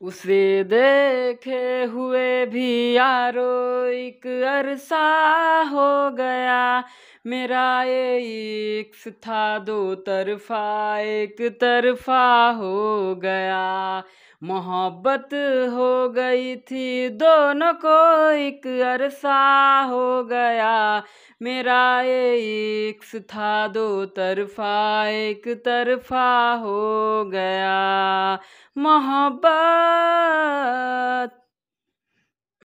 उसे देखे हुए भी यारो एक अरसा हो गया मेरा ये था दो तरफा एक तरफा हो गया मोहब्बत हो गई थी दोनों को एक अरसा हो गया मेरा ये था दो तरफा एक तरफा हो गया মহব্বা